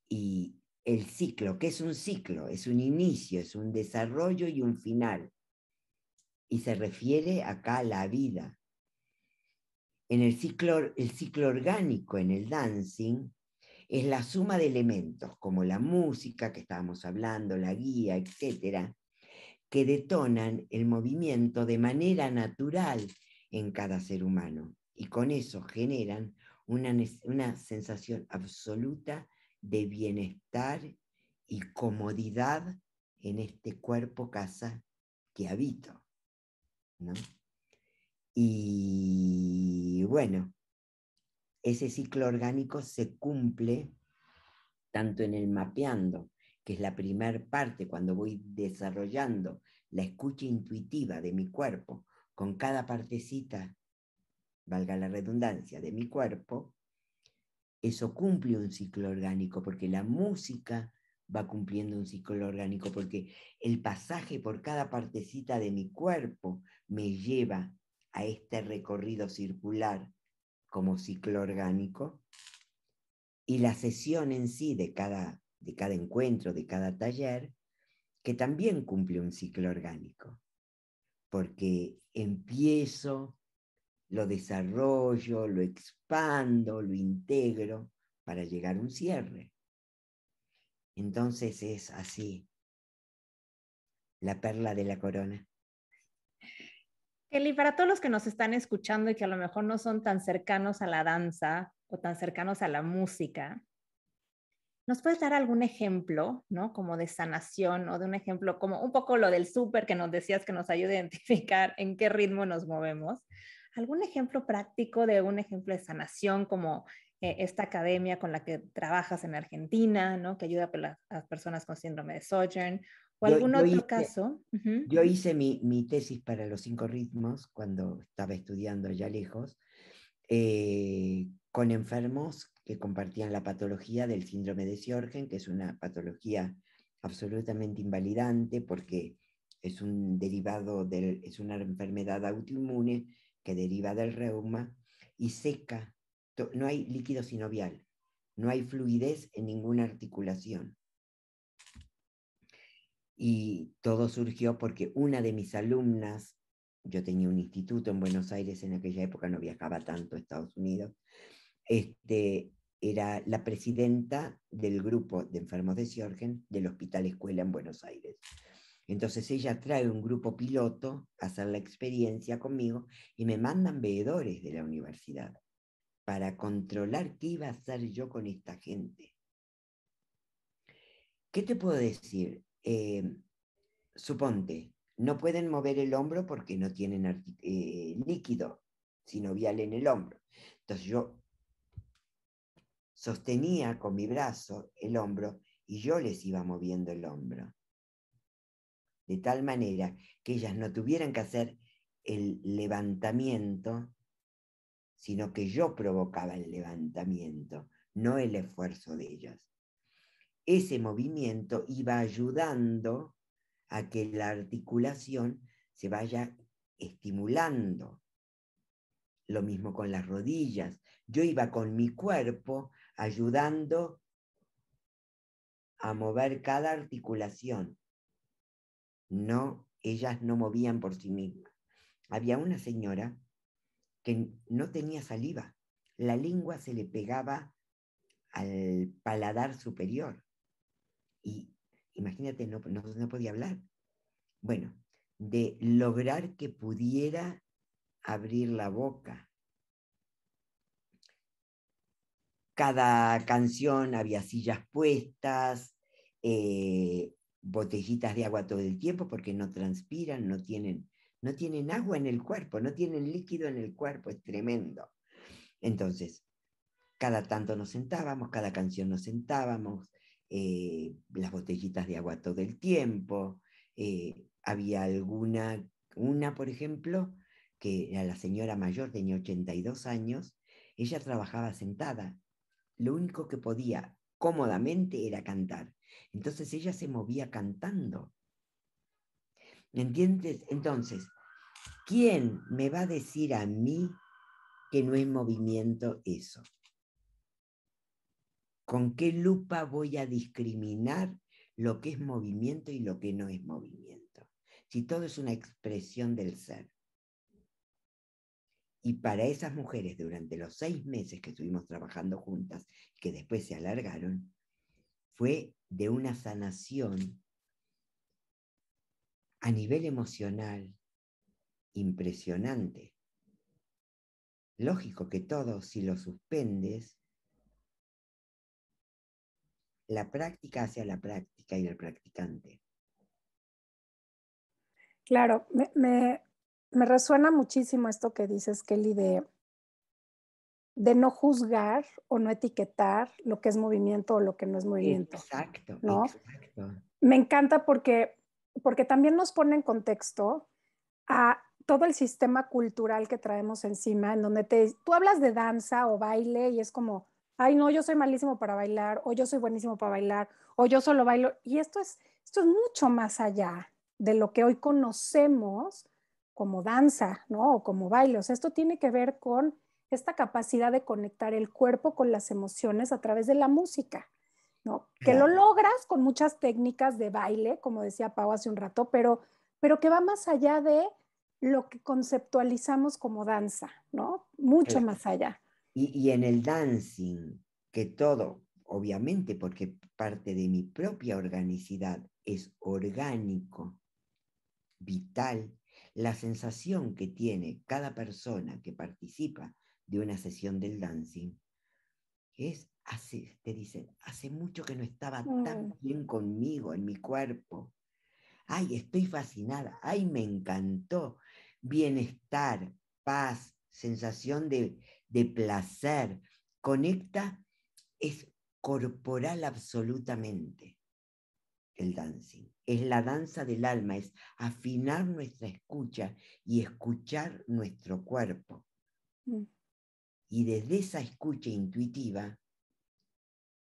Y el ciclo, que es un ciclo, es un inicio, es un desarrollo y un final y se refiere acá a la vida. En el ciclo, el ciclo orgánico en el dancing es la suma de elementos como la música que estábamos hablando, la guía, etcétera, que detonan el movimiento de manera natural en cada ser humano y con eso generan una, una sensación absoluta de bienestar y comodidad en este cuerpo casa que habito. Y bueno, ese ciclo orgánico se cumple tanto en el mapeando, que es la primera parte cuando voy desarrollando la escucha intuitiva de mi cuerpo con cada partecita, valga la redundancia, de mi cuerpo, eso cumple un ciclo orgánico porque la música va cumpliendo un ciclo orgánico, porque el pasaje por cada partecita de mi cuerpo me lleva a este recorrido circular como ciclo orgánico. Y la sesión en sí de cada, de cada encuentro, de cada taller, que también cumple un ciclo orgánico, porque empiezo, lo desarrollo, lo expando, lo integro para llegar a un cierre. Entonces es así, la perla de la corona. Kelly, para todos los que nos están escuchando y que a lo mejor no son tan cercanos a la danza o tan cercanos a la música, ¿nos puedes dar algún ejemplo, ¿no? Como de sanación o de un ejemplo, como un poco lo del súper que nos decías que nos ayuda a identificar en qué ritmo nos movemos? ¿Algún ejemplo práctico de un ejemplo de sanación como eh, esta academia con la que trabajas en Argentina, ¿no? Que ayuda a las, personas con síndrome de Sojourn, o algún otro caso. Yo hice mi, mi, tesis para los cinco ritmos cuando estaba estudiando allá lejos, eh, con enfermos que compartían la patología del síndrome de Sjögren, que es una patología absolutamente invalidante porque es un derivado del, es una enfermedad autoinmune que deriva del reuma y seca no hay líquido sinovial, no hay fluidez en ninguna articulación. Y todo surgió porque una de mis alumnas, yo tenía un instituto en Buenos Aires en aquella época, no viajaba tanto a Estados Unidos, este, era la presidenta del grupo de enfermos de Siorgen del Hospital Escuela en Buenos Aires. Entonces ella trae un grupo piloto a hacer la experiencia conmigo y me mandan veedores de la universidad para controlar qué iba a hacer yo con esta gente. ¿Qué te puedo decir? Eh, suponte, no pueden mover el hombro porque no tienen eh, líquido líquido sinovial en el hombro. Entonces yo sostenía con mi brazo el hombro y yo les iba moviendo el hombro. De tal manera que ellas no tuvieran que hacer el levantamiento sino que yo provocaba el levantamiento, no el esfuerzo de ellas. Ese movimiento iba ayudando a que la articulación se vaya estimulando. Lo mismo con las rodillas. Yo iba con mi cuerpo ayudando a mover cada articulación. No, ellas no movían por sí mismas. Había una señora que no tenía saliva. La lengua se le pegaba al paladar superior. Y imagínate, no, no, podía hablar. Bueno, de lograr que pudiera abrir la boca. Cada canción había sillas puestas, eh, botellitas de agua todo el tiempo porque no transpiran, no tienen no tienen agua en el cuerpo, no tienen líquido en el cuerpo, es tremendo. Entonces, cada tanto nos sentábamos, cada canción nos sentábamos, eh, las botellitas de agua todo el tiempo, eh, había alguna, una por ejemplo, que era la señora mayor, tenía 82 años, ella trabajaba sentada, lo único que podía cómodamente era cantar. Entonces ella se movía cantando ¿Me entiendes? Entonces, ¿quién me va a decir a mí que no es movimiento eso? ¿Con qué lupa voy a discriminar lo que es movimiento y lo que no es movimiento? Si todo es una expresión del ser. Y para esas mujeres, durante los seis meses que estuvimos trabajando juntas, que después se alargaron, fue de una sanación a nivel emocional impresionante. Lógico que todo, si lo suspendes, la práctica hacia la práctica y el practicante. Claro, me, resuena muchísimo esto que dices, Kelly, de, de no juzgar o no etiquetar lo que es movimiento o lo que no es movimiento. Exacto, ¿no? exacto. Me encanta porque porque también nos pone en contexto a todo el sistema cultural que traemos encima, en donde te, tú hablas de danza o baile y es como, ay no, yo soy malísimo para bailar, o yo soy buenísimo para bailar, o yo solo bailo. Y esto es, esto es mucho más allá de lo que hoy conocemos como danza, ¿no? O como baile. O sea, esto tiene que ver con esta capacidad de conectar el cuerpo con las emociones a través de la música que lo logras con muchas técnicas de baile, como decía Pau hace un rato, pero, pero que va más allá de lo que conceptualizamos como danza, ¿no? Mucho más allá. Y, y, en el dancing, que todo, obviamente, porque parte de mi propia organicidad es orgánico, vital, la sensación que tiene cada persona que participa de una sesión del dancing es te dicen, hace mucho que no estaba tan mm. bien conmigo, en mi cuerpo. Ay, estoy fascinada, ay, me encantó. Bienestar, paz, sensación de, placer. Conecta, es corporal absolutamente el dancing. Es la danza del alma, es afinar nuestra escucha y escuchar nuestro cuerpo. Mm. Y desde esa escucha intuitiva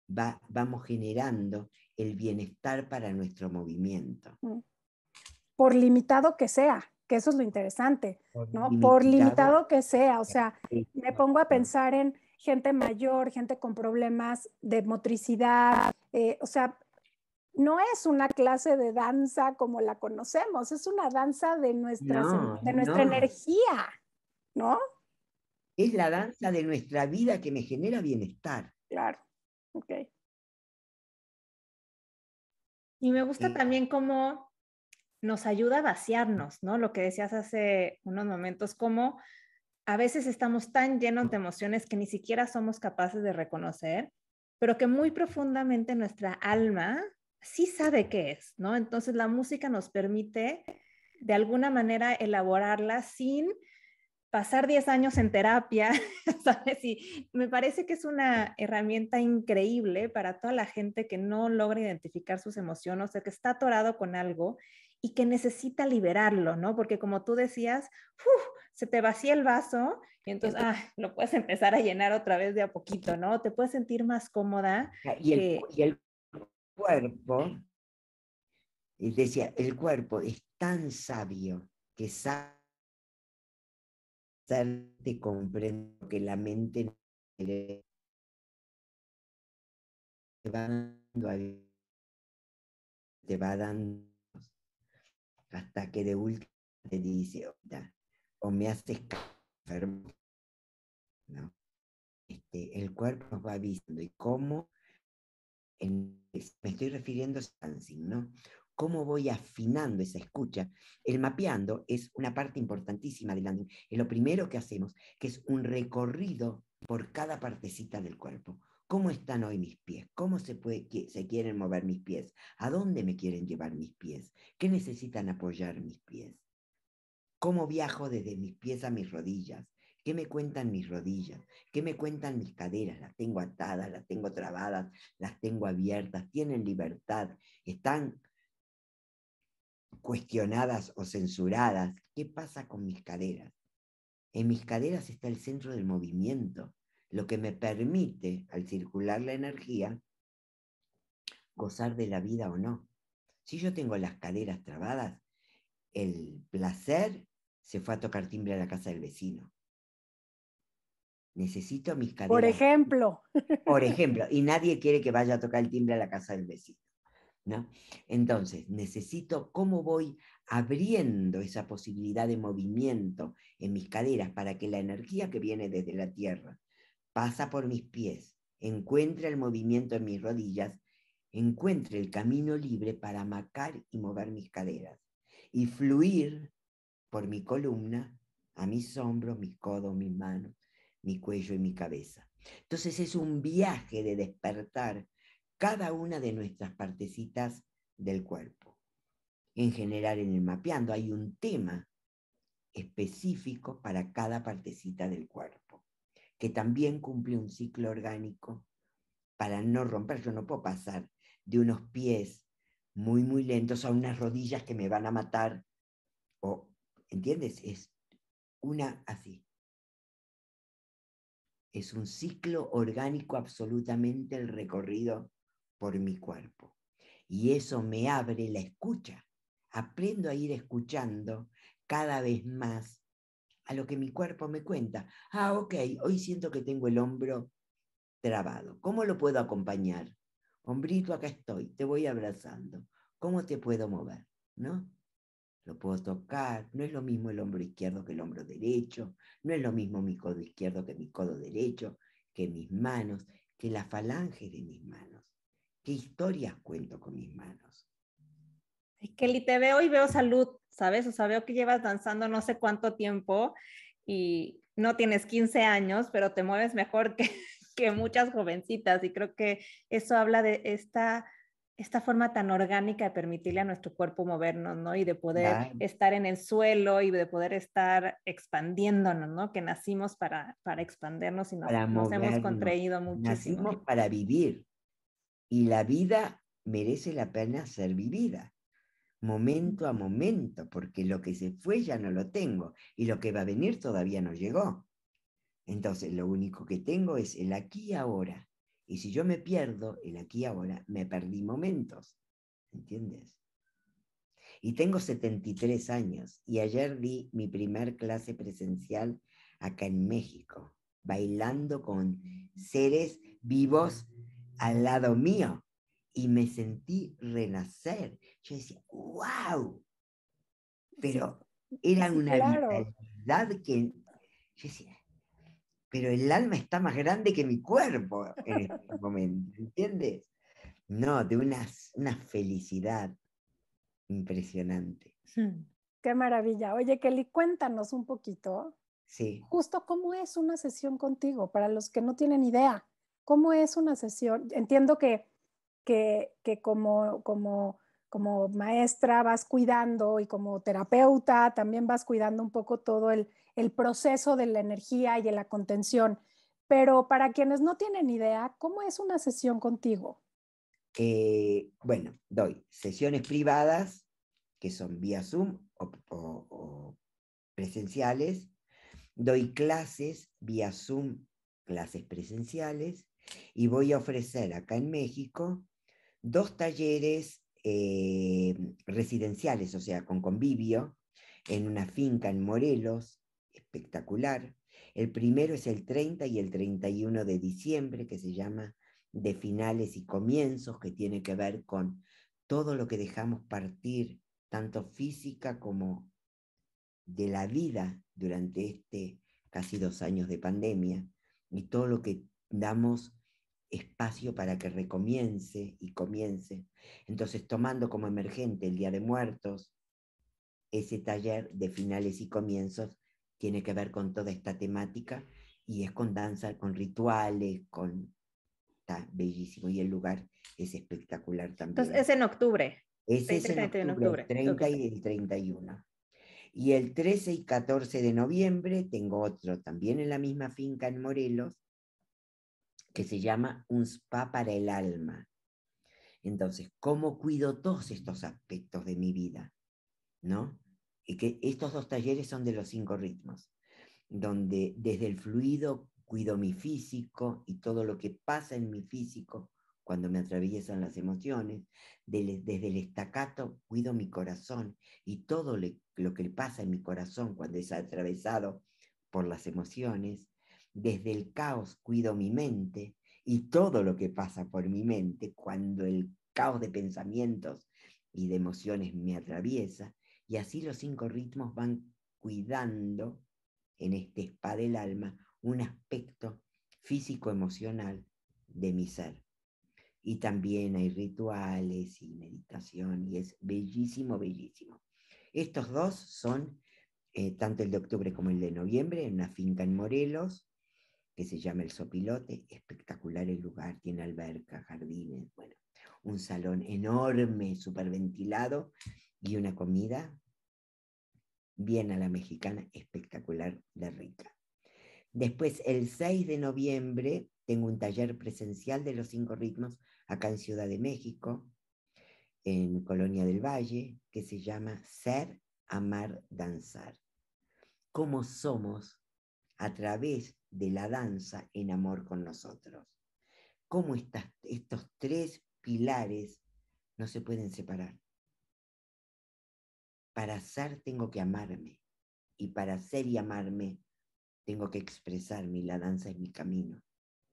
vamos generando el bienestar para nuestro movimiento. Mm. Por limitado que sea, que eso es lo interesante, ¿no? Por limitado que sea, o sea, me pongo a pensar en gente mayor, gente con problemas de motricidad, eh, o sea, no es una clase de danza como la conocemos, es una danza de, de nuestra energía, ¿no? Es la danza de nuestra vida que me genera bienestar. Claro. Y me gusta también cómo nos ayuda a vaciarnos, ¿no? Lo que decías hace unos momentos, cómo a veces estamos tan llenos de emociones que ni siquiera somos capaces de reconocer, pero que muy profundamente nuestra alma sí sabe qué es, ¿no? Entonces la música nos permite de alguna manera elaborarla sin pasar 10 años en terapia, (laughs) ¿sabes? Y me parece que es una herramienta increíble para toda la gente que no logra identificar sus emociones, o sea, que está atorado con algo y que necesita liberarlo, ¿no? Porque como tú decías, se te vacía el vaso y entonces ah, lo puedes (laughs) empezar a llenar otra vez de a poquito, ¿no? Te puedes sentir más cómoda. Y el, y el cuerpo, decía, el cuerpo es tan sabio que sabe te comprendo que la mente te va dando hasta que de última te dice o me haces enfermo este, el cuerpo nos va avisando y cómo me estoy refiriendo a Sansing, ¿no? cómo voy afinando esa escucha. El mapeando es una parte importantísima de landing. lo primero que hacemos, que es un recorrido por cada partecita del cuerpo. ¿Cómo están hoy mis pies? ¿Cómo se, puede, se quieren mover mis pies? ¿A dónde me quieren llevar mis pies? ¿Qué necesitan apoyar mis pies? ¿Cómo viajo desde mis pies a mis rodillas? ¿Qué me cuentan mis rodillas? ¿Qué me cuentan mis caderas? ¿Las tengo atadas? ¿Las tengo trabadas? ¿Las tengo abiertas? ¿Tienen libertad? ¿Están cuestionadas o censuradas, ¿qué pasa con mis caderas? En mis caderas está el centro del movimiento, lo que me permite, al circular la energía, gozar de la vida o no. Si yo tengo las caderas trabadas, el placer se fue a tocar timbre a la casa del vecino. Necesito mis caderas. Por ejemplo. Por (laughs) ejemplo, y nadie quiere que vaya a tocar el timbre a la casa del vecino. Entonces, necesito cómo voy abriendo esa posibilidad de movimiento en mis caderas para que la energía que viene desde la tierra pasa por mis pies, encuentre el movimiento en mis rodillas, encuentre el camino libre para macar y mover mis caderas y fluir por mi columna a mis hombros, mis codos, mis manos, mi cuello y mi cabeza. Entonces es un viaje de despertar cada una de nuestras partecitas del cuerpo. En general, en el mapeando hay un tema específico para cada partecita del cuerpo, que también cumple un ciclo orgánico para no romper. Yo no puedo pasar de unos pies muy, muy lentos a unas rodillas que me van a matar. O, ¿entiendes? Es una así. Es un ciclo orgánico absolutamente el recorrido mi cuerpo. Y eso me abre la escucha. Aprendo a ir escuchando cada vez más a lo que mi cuerpo me cuenta. Ah, ok, hoy siento que tengo el hombro trabado. ¿Cómo lo puedo acompañar? Hombrito, acá estoy, te voy abrazando. ¿Cómo te puedo mover? ¿No? Lo puedo tocar, no es lo mismo el hombro izquierdo que el hombro derecho, no es lo mismo mi codo izquierdo que mi codo derecho, que mis manos, que la falange de mis manos qué historias cuento con mis manos. Kelly, te veo y veo salud, ¿sabes? O sea, veo que llevas danzando no sé cuánto tiempo y no tienes 15 años, pero te mueves mejor que, (laughs) que muchas jovencitas y creo que eso habla de esta esta forma tan orgánica de permitirle a nuestro cuerpo movernos, ¿no? Y de poder estar en el suelo y de poder estar expandiéndonos, ¿no? Que nacimos para, para expandernos y nos, nos hemos contraído muchísimo. Nacimos para vivir y la vida merece la pena ser vivida, momento a momento, porque lo que se fue ya no lo tengo y lo que va a venir todavía no llegó. Entonces, lo único que tengo es el aquí y ahora. Y si yo me pierdo el aquí y ahora, me perdí momentos. ¿Entiendes? Y tengo 73 años y ayer di mi primer clase presencial acá en México, bailando con seres vivos al lado mío y me sentí renacer. Yo decía, wow, pero era una vitalidad que yo decía, pero el alma está más grande que mi cuerpo en este momento, ¿entiendes? No, de una, una felicidad impresionante. Hmm, qué maravilla. Oye, Kelly, cuéntanos un poquito. Sí. Justo cómo es una sesión contigo, para los que no tienen idea. ¿Cómo es una sesión? Entiendo que, como, maestra vas cuidando y como terapeuta también vas cuidando un poco todo el, proceso de la energía y de la contención. Pero para quienes no tienen idea, ¿cómo es una sesión contigo? Eh, bueno, doy sesiones privadas, que son vía Zoom o presenciales. Doy clases vía Zoom, clases presenciales. Y voy a ofrecer acá en México dos talleres eh, residenciales, o sea, con convivio, en una finca en Morelos, espectacular. El primero es el 30 y el 31 de diciembre, que se llama De finales y comienzos, que tiene que ver con todo lo que dejamos partir, tanto física como de la vida durante este casi dos años de pandemia, y todo lo que damos espacio para que recomience y comience. Entonces, tomando como emergente el Día de Muertos, ese taller de finales y comienzos tiene que ver con toda esta temática y es con danza, con rituales, con... Está bellísimo y el lugar es espectacular también. Entonces, es en octubre. es en octubre, 30 y el 31. Y el 13 y 14 de noviembre tengo otro también en la misma finca en Morelos, que se llama un spa para el alma. Entonces, ¿cómo cuido todos estos aspectos de mi vida? ¿No? Y que estos dos talleres son de los cinco ritmos, donde desde el fluido cuido mi físico y todo lo que pasa en mi físico cuando me atraviesan las emociones, desde, el estacato cuido mi corazón y todo lo que pasa en mi corazón cuando es atravesado por las emociones, desde el caos cuido mi mente y todo lo que pasa por mi mente cuando el caos de pensamientos y de emociones me atraviesa. Y así los cinco ritmos van cuidando en este spa del alma un aspecto físico-emocional de mi ser. Y también hay rituales y meditación y es bellísimo, bellísimo. Estos dos son, eh, tanto el de octubre como el de noviembre, en una finca en Morelos, que se llama El Sopilote, espectacular el lugar, tiene alberca, jardines, bueno, un salón enorme, ventilado y una comida bien a la mexicana, espectacular de rica. Después, el 6 de noviembre, tengo un taller presencial de los cinco ritmos acá en Ciudad de México, en Colonia del Valle, que se llama Ser, Amar, Danzar. ¿Cómo somos a través de la danza en amor con nosotros. ¿Cómo estos tres pilares no se pueden separar? Para ser tengo que amarme y para ser y amarme tengo que expresarme y la danza es mi camino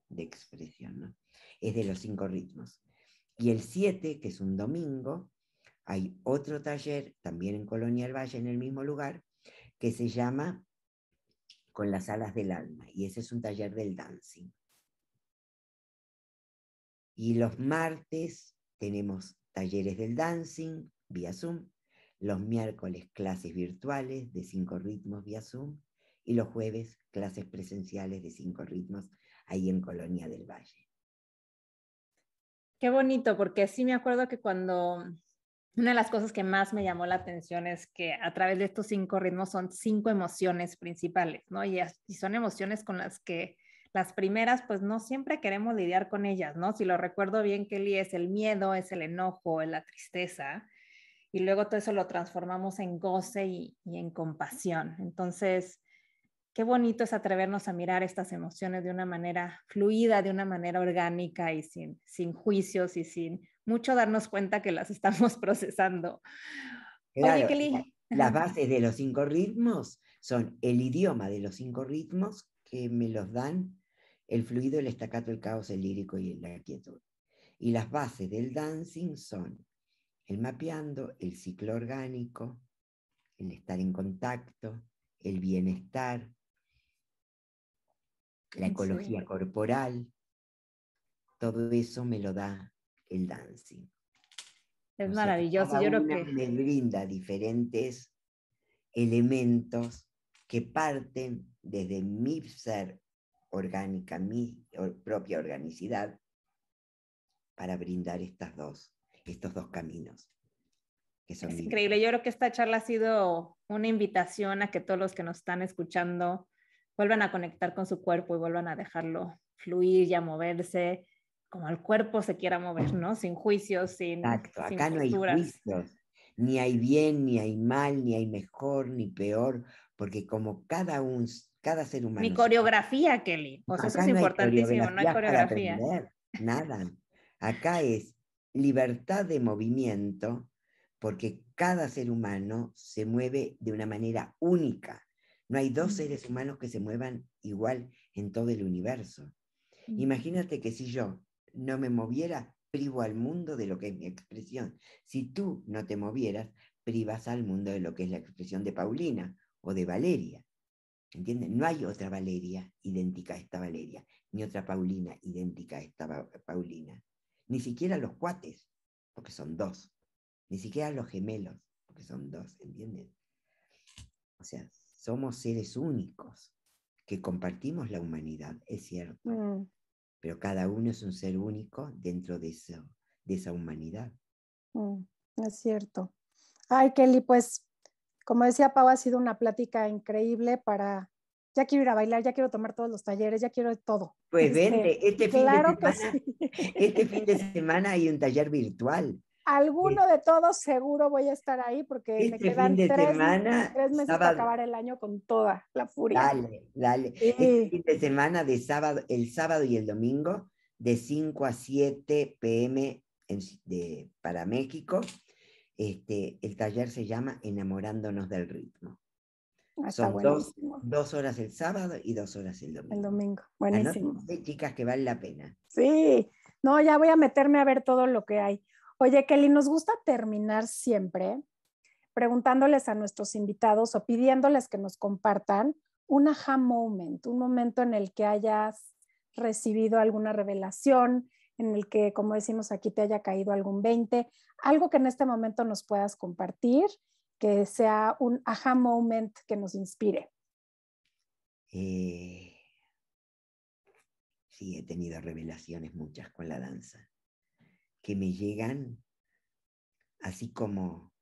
de expresión, Es de los cinco ritmos. Y el 7, que es un domingo, hay otro taller también en Colonia del Valle, en el mismo lugar, que se llama con las alas del alma, y ese es un taller del dancing. Y los martes tenemos talleres del dancing vía Zoom, los miércoles clases virtuales de cinco ritmos vía Zoom, y los jueves clases presenciales de cinco ritmos ahí en Colonia del Valle. Qué bonito, porque sí me acuerdo que cuando una de las cosas que más me llamó la atención es que a través de estos cinco ritmos son cinco emociones principales, ¿no? Y, son emociones con las que las primeras, pues no siempre queremos lidiar con ellas, ¿no? Si lo recuerdo bien, Kelly, es el miedo, es el enojo, es la tristeza, y luego todo eso lo transformamos en goce y, en compasión. Entonces, qué bonito es atrevernos a mirar estas emociones de una manera fluida, de una manera orgánica y sin, sin juicios y sin mucho darnos cuenta que las estamos (laughs) procesando. Las (laughs) bases de los cinco ritmos son el idioma de los cinco ritmos que me los dan el fluido, el estacato, el caos, el lírico y la quietud. Y las bases del dancing son el mapeando, el ciclo orgánico, el estar en contacto, el bienestar, la ecología corporal. Todo eso me lo da el dancing. Es maravilloso, yo creo que... Me brinda diferentes elementos que parten desde mi ser orgánica, mi propia organicidad, para brindar estas dos, estos dos caminos. Que es increíble, yo creo que esta charla ha sido una invitación a que todos los que nos están escuchando vuelvan a conectar con su cuerpo y vuelvan a dejarlo fluir y a moverse como el cuerpo se quiera mover, ¿no? Sin juicios, sin. Exacto, acá no hay juicios. Ni hay bien, ni hay mal, ni hay mejor, ni peor, porque como cada, un, cada ser humano. Ni coreografía, Kelly. eso es no importantísimo, no hay coreografía. nada. Acá es libertad de movimiento, porque cada ser humano se mueve de una manera única. No hay dos mm. seres humanos que se muevan igual en todo el universo. Mm. Imagínate que si yo no me moviera, privo al mundo de lo que es mi expresión. Si tú no te movieras, privas al mundo de lo que es la expresión de Paulina o de Valeria. ¿Entienden? No hay otra Valeria idéntica a esta Valeria, ni otra Paulina idéntica a esta Paulina. Ni siquiera los cuates, porque son dos. Ni siquiera los gemelos, porque son dos, ¿entienden? O sea, somos seres únicos que compartimos la humanidad, es cierto. Mm pero cada uno es un ser único dentro de, esa humanidad. Mm, es cierto. Ay, Kelly, pues como decía Pau, ha sido una plática increíble para... Ya quiero ir a bailar, ya quiero tomar todos los talleres, ya quiero todo. Pues vente, este, este fin de este (laughs) semana hay un taller virtual Alguno de todos seguro voy a estar ahí porque me este quedan tres, meses para acabar el año con toda la furia. Dale, dale. Este fin de semana de sábado, el sábado y el domingo, de 5 a 7 pm de, para México. Este, el taller se llama Enamorándonos del Ritmo. Ah, Son dos, horas el sábado y dos horas el domingo. El domingo, buenísimo. chicas, que vale la pena. Sí, no, ya voy a meterme a ver todo lo que hay. Oye, Kelly, nos gusta terminar siempre preguntándoles a nuestros invitados o pidiéndoles que nos compartan un aha moment, un momento en el que hayas recibido alguna revelación, en el que, como decimos aquí, te haya caído algún 20, algo que en este momento nos puedas compartir, que sea un aha moment que nos inspire. Eh, sí, he tenido revelaciones muchas con la danza que me llegan así como,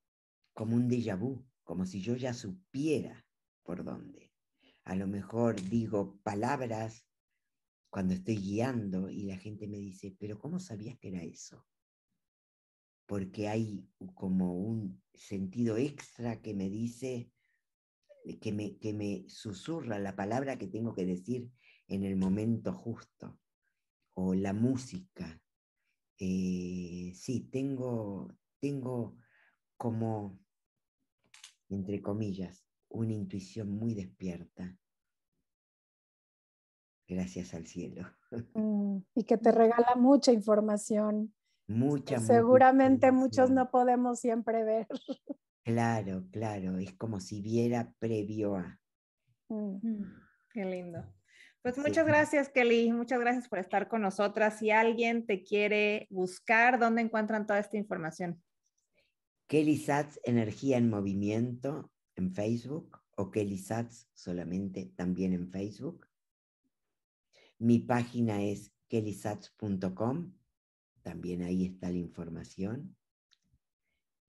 como un déjà vu, como si yo ya supiera por dónde. A lo mejor digo palabras cuando estoy guiando y la gente me dice, pero ¿cómo sabías que era eso? Porque hay como un sentido extra que me dice, que me, que me susurra la palabra que tengo que decir en el momento justo, o la música, eh, sí, tengo, tengo como, entre comillas, una intuición muy despierta. Gracias al cielo. (laughs) Mm, y que te mm. regala mucha información. Mucha. Seguramente muchos no podemos siempre ver. (laughs) Claro, claro, es como si viera previo a. Mm. qué lindo. Pues, muchas gracias, Kelly. Muchas gracias por estar con nosotras. Si alguien te quiere buscar, ¿dónde encuentran toda esta información? Kelly Sats Energía en Movimiento en Facebook o Kelly Sats solamente también en Facebook. Mi página es kellysats.com. También ahí está la información.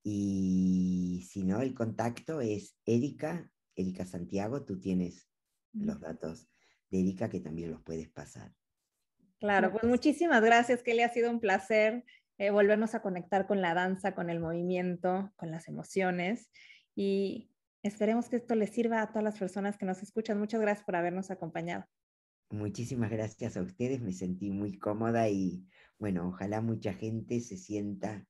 Y si no, el contacto es Erika, Erika Santiago, tú tienes los datos Dedica que también los puedes pasar. Claro, pues muchísimas gracias, que le Ha sido un placer eh, volvernos a conectar con la danza, con el movimiento, con las emociones. Y esperemos que esto les sirva a todas las personas que nos escuchan. Muchas gracias por habernos acompañado. Muchísimas gracias a ustedes. Me sentí muy cómoda y bueno, ojalá mucha gente se sienta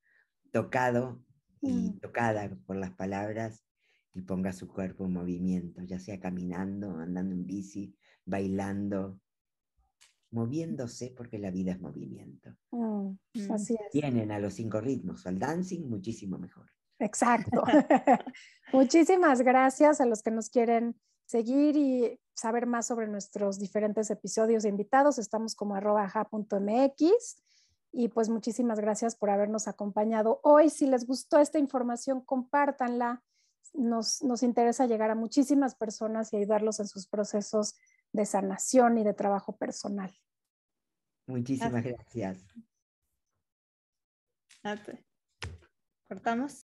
tocado y mm. tocada por las palabras y ponga su cuerpo en movimiento, ya sea caminando, andando en bici, bailando, moviéndose porque la vida es movimiento. Mm, mm. así es. Tienen a los cinco ritmos, al dancing muchísimo mejor. Exacto. (laughs) (laughs) Muchísimas gracias a los que nos quieren seguir y saber más sobre nuestros diferentes episodios e invitados. Estamos como arroba Y pues muchísimas gracias por habernos acompañado hoy. Si les gustó esta información, compártanla. Nos, nos interesa llegar a muchísimas personas y ayudarlos en sus procesos de sanación y de trabajo personal. Muchísimas gracias. ¿Cortamos?